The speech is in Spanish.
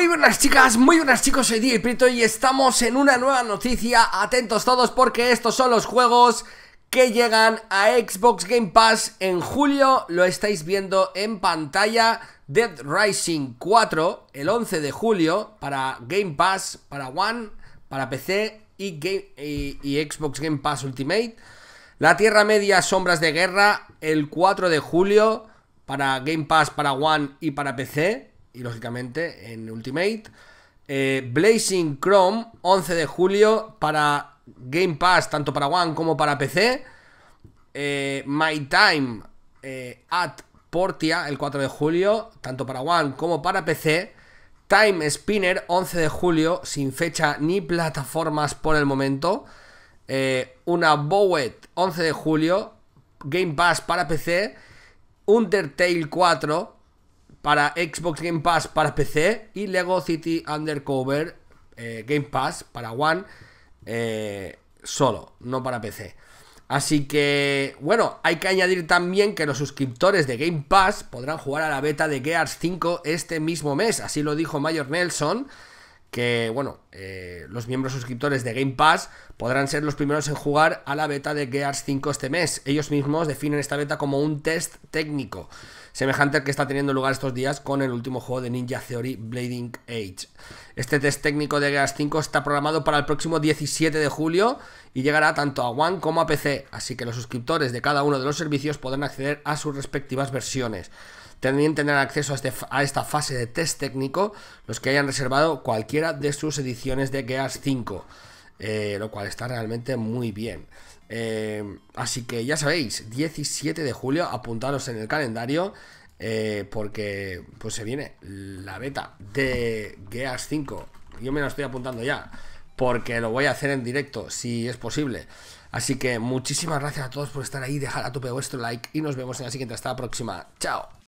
Muy buenas chicas, muy buenas chicos, soy Diego Prito y estamos en una nueva noticia, atentos todos porque estos son los juegos que llegan a Xbox Game Pass en julio, lo estáis viendo en pantalla, Dead Rising 4, el 11 de julio, para Game Pass, para One, para PC y, y Xbox Game Pass Ultimate, La Tierra Media Sombras de Guerra, el 4 de julio, para Game Pass, para One y para PC, y lógicamente en Ultimate. Eh, Blazing Chrome, 11 de julio, para Game Pass, tanto para One como para PC. Eh, My Time eh, at Portia, el 4 de julio, tanto para One como para PC. Time Spinner, 11 de julio, sin fecha ni plataformas por el momento. una Bowet, 11 de julio, Game Pass para PC. Undertale 4, para Xbox Game Pass para PC y Lego City Undercover eh, Game Pass para One eh, solo, no para PC. Así que, bueno, hay que añadir también que los suscriptores de Game Pass podrán jugar a la beta de Gears 5 este mismo mes, así lo dijo Mayor Nelson que, bueno, eh, los miembros suscriptores de Game Pass podrán ser los primeros en jugar a la beta de Gears 5 este mes. Ellos mismos definen esta beta como un test técnico, semejante al que está teniendo lugar estos días con el último juego de Ninja Theory, Blading Age. Este test técnico de Gears 5 está programado para el próximo 17 de julio y llegará tanto a One como a PC, así que los suscriptores de cada uno de los servicios podrán acceder a sus respectivas versiones. También tendrán acceso este a, esta fase de test técnico los que hayan reservado cualquiera de sus ediciones de Gears 5, eh, lo cual está realmente muy bien. Eh, así que ya sabéis, 17 de julio, apuntaros en el calendario. Eh, porque pues se viene la beta de Gears 5. Yo me la estoy apuntando ya, porque lo voy a hacer en directo, si es posible. Así que muchísimas gracias a todos por estar ahí, dejar a tu tope vuestro like y nos vemos en la siguiente. Hasta la próxima. Chao.